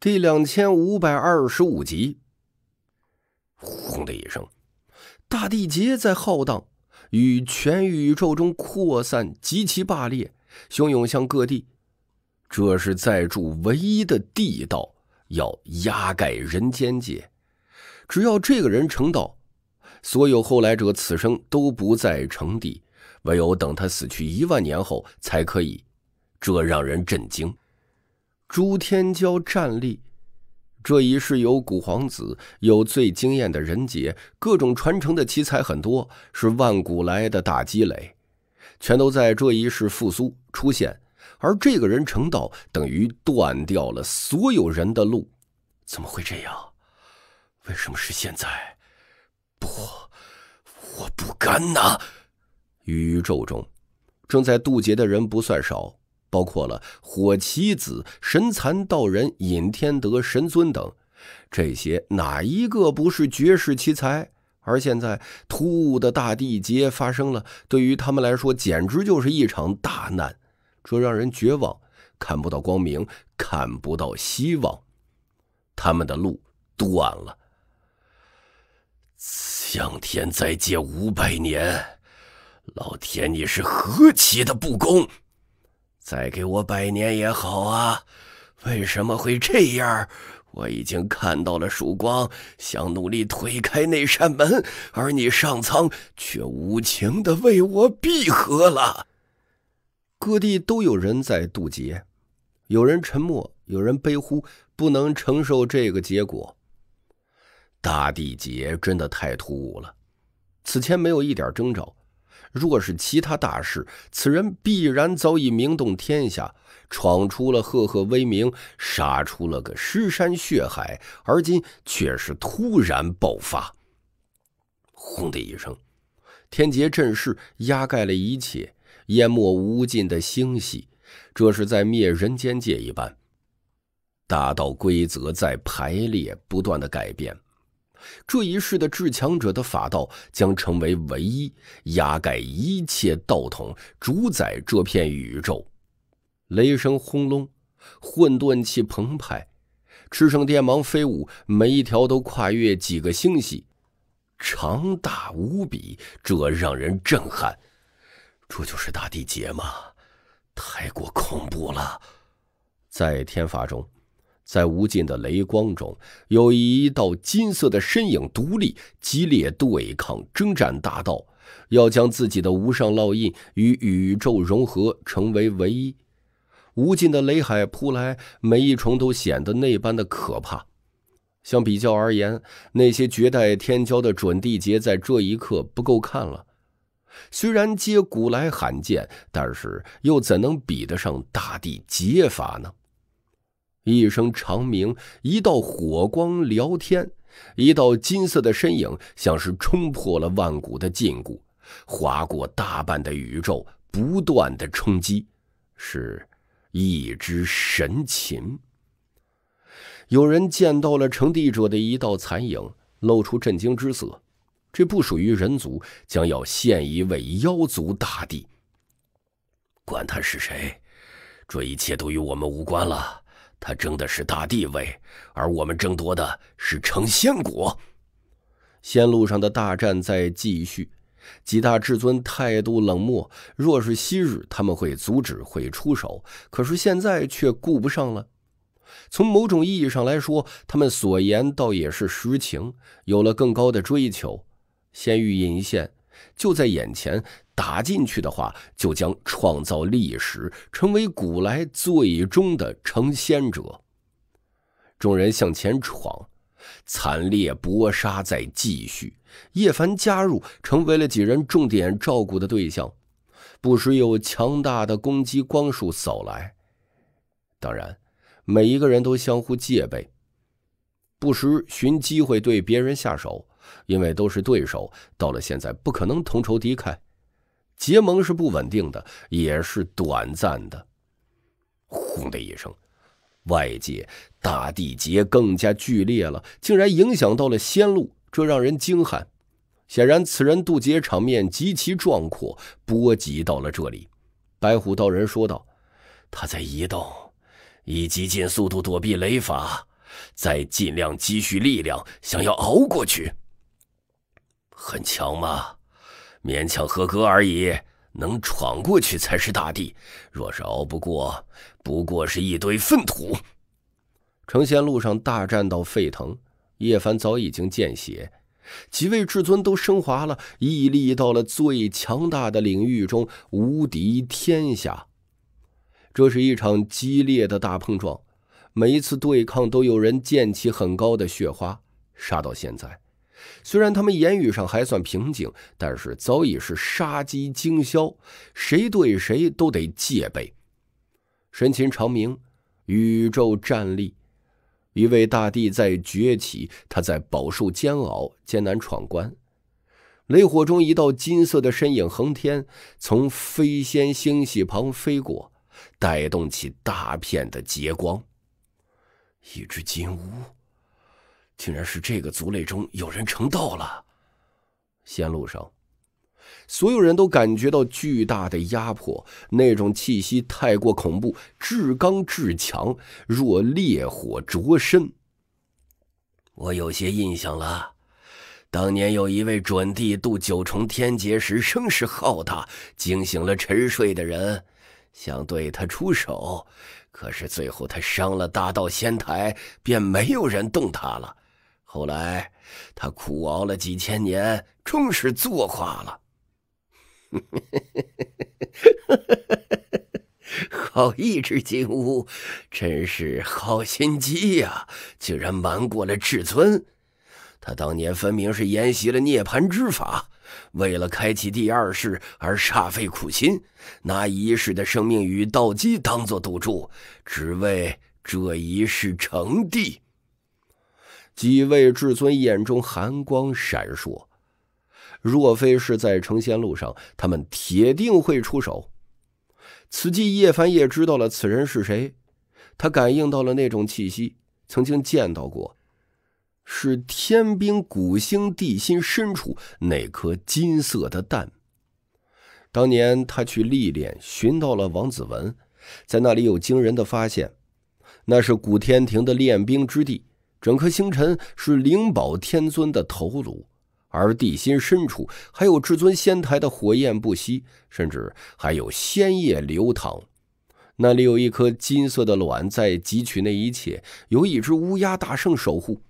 第两千五百二十五集，轰的一声，大地劫在浩荡，与全宇宙中扩散，极其霸烈，汹涌向各地。这是在住唯一的地道，要压盖人间界。只要这个人成道，所有后来者此生都不再成帝，唯有等他死去一万年后才可以。这让人震惊。朱天骄站立，这一世有古皇子，有最惊艳的人杰，各种传承的奇才很多，是万古来的大积累，全都在这一世复苏出现。而这个人成道，等于断掉了所有人的路。怎么会这样？为什么是现在？不，我不甘呐！宇宙中正在渡劫的人不算少。包括了火麒子、神蚕道人、尹天德、神尊等，这些哪一个不是绝世奇才？而现在突兀的大地劫发生了，对于他们来说简直就是一场大难，这让人绝望，看不到光明，看不到希望，他们的路断了。向天再借五百年，老天，你是何其的不公！再给我百年也好啊！为什么会这样？我已经看到了曙光，想努力推开那扇门，而你上苍却无情的为我闭合了。各地都有人在渡劫，有人沉默，有人悲呼，不能承受这个结果。大地劫真的太突兀了，此前没有一点征兆。若是其他大事，此人必然早已名动天下，闯出了赫赫威名，杀出了个尸山血海。而今却是突然爆发，轰的一声，天劫阵势压盖了一切，淹没无尽的星系，这是在灭人间界一般。大道规则在排列，不断的改变。这一世的至强者的法道将成为唯一，压盖一切道统，主宰这片宇宙。雷声轰隆，混沌气澎湃，赤色电芒飞舞，每一条都跨越几个星系，长大无比，这让人震撼。这就是大地劫吗？太过恐怖了。在天法中。在无尽的雷光中，有一道金色的身影独立，激烈对抗征战大道，要将自己的无上烙印与宇宙融合，成为唯一。无尽的雷海扑来，每一重都显得那般的可怕。相比较而言，那些绝代天骄的准地劫在这一刻不够看了。虽然皆古来罕见，但是又怎能比得上大地劫法呢？一声长鸣，一道火光聊天，一道金色的身影像是冲破了万古的禁锢，划过大半的宇宙，不断的冲击，是一只神禽。有人见到了成帝者的一道残影，露出震惊之色。这不属于人族，将要现一位妖族大帝。管他是谁，这一切都与我们无关了。他争的是大帝位，而我们争夺的是成仙果。仙路上的大战在继续，几大至尊态度冷漠。若是昔日，他们会阻止，会出手；可是现在却顾不上了。从某种意义上来说，他们所言倒也是实情。有了更高的追求，仙域引线。就在眼前，打进去的话，就将创造历史，成为古来最终的成仙者。众人向前闯，惨烈搏杀在继续。叶凡加入，成为了几人重点照顾的对象。不时有强大的攻击光束扫来，当然，每一个人都相互戒备，不时寻机会对别人下手。因为都是对手，到了现在不可能同仇敌忾，结盟是不稳定的，也是短暂的。轰的一声，外界大地劫更加剧烈了，竟然影响到了仙路，这让人惊骇。显然，此人渡劫场面极其壮阔，波及到了这里。白虎道人说道：“他在移动，以极尽速度躲避雷法，再尽量积蓄力量，想要熬过去。”很强吗？勉强合格而已，能闯过去才是大帝。若是熬不过，不过是一堆粪土。成仙路上大战到沸腾，叶凡早已经见血，几位至尊都升华了，屹立到了最强大的领域中，无敌天下。这是一场激烈的大碰撞，每一次对抗都有人溅起很高的血花，杀到现在。虽然他们言语上还算平静，但是早已是杀机惊消，谁对谁都得戒备。神情长明，宇宙站立，一位大帝在崛起，他在饱受煎熬，艰难闯关。雷火中，一道金色的身影横天，从飞仙星系旁飞过，带动起大片的劫光。一只金乌。竟然是这个族类中有人成道了。仙路上，所有人都感觉到巨大的压迫，那种气息太过恐怖，至刚至强，若烈火灼身。我有些印象了，当年有一位准帝渡九重天劫时，声势浩大，惊醒了沉睡的人，想对他出手，可是最后他伤了大道仙台，便没有人动他了。后来，他苦熬了几千年，终是坐化了。好一只金乌，真是好心机呀！竟然瞒过了至尊。他当年分明是沿袭了涅槃之法，为了开启第二世而煞费苦心，拿一世的生命与道基当做赌注，只为这一世成帝。几位至尊眼中寒光闪烁，若非是在成仙路上，他们铁定会出手。此际，叶凡也知道了此人是谁，他感应到了那种气息，曾经见到过，是天兵古星地心深处那颗金色的蛋。当年他去历练，寻到了王子文，在那里有惊人的发现，那是古天庭的练兵之地。整颗星辰是灵宝天尊的头颅，而地心深处还有至尊仙台的火焰不息，甚至还有仙液流淌。那里有一颗金色的卵在汲取那一切，由一只乌鸦大圣守护。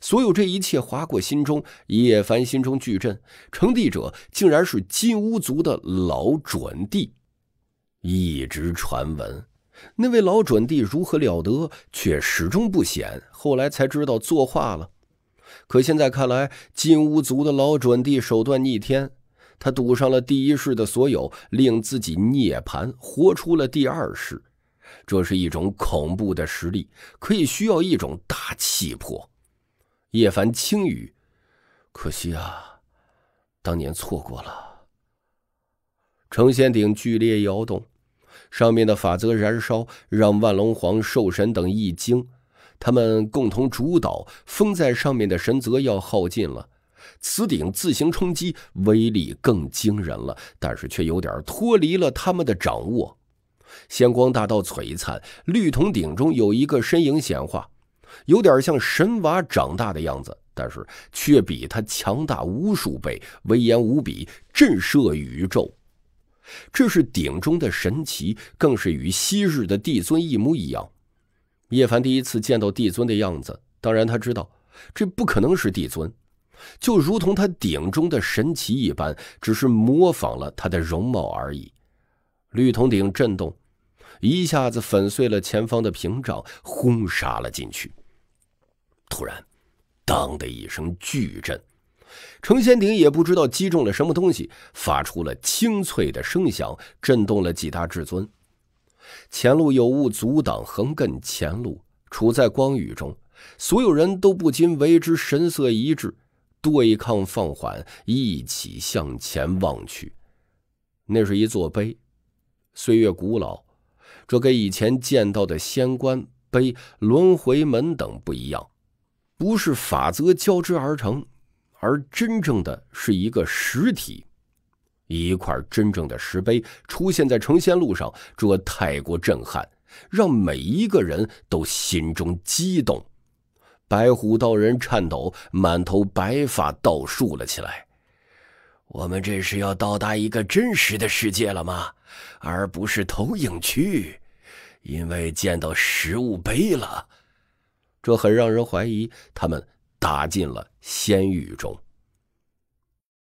所有这一切划过心中，叶凡心中巨震：成帝者竟然是金乌族的老准帝，一直传闻。那位老准帝如何了得，却始终不显。后来才知道作画了。可现在看来，金乌族的老准帝手段逆天。他赌上了第一世的所有，令自己涅槃，活出了第二世。这是一种恐怖的实力，可以需要一种大气魄。叶凡轻语：“可惜啊，当年错过了。”成仙鼎剧烈摇动。上面的法则燃烧，让万龙皇、兽神等一惊。他们共同主导封在上面的神则要耗尽了。此鼎自行冲击，威力更惊人了，但是却有点脱离了他们的掌握。仙光大道璀璨，绿铜鼎中有一个身影显化，有点像神娃长大的样子，但是却比他强大无数倍，威严无比，震慑宇宙。这是鼎中的神奇，更是与昔日的帝尊一模一样。叶凡第一次见到帝尊的样子，当然他知道这不可能是帝尊，就如同他鼎中的神奇一般，只是模仿了他的容貌而已。绿铜鼎震动，一下子粉碎了前方的屏障，轰杀了进去。突然，当的一声巨震。成仙鼎也不知道击中了什么东西，发出了清脆的声响，震动了几大至尊。前路有物阻挡，横亘前路，处在光雨中，所有人都不禁为之神色一致，对抗放缓，一起向前望去。那是一座碑，岁月古老，这跟以前见到的仙官碑、轮回门等不一样，不是法则交织而成。而真正的是一个实体，一块真正的石碑出现在成仙路上，这太过震撼，让每一个人都心中激动。白虎道人颤抖，满头白发倒竖了起来。我们这是要到达一个真实的世界了吗？而不是投影区，因为见到实物碑了，这很让人怀疑他们。打进了仙狱中。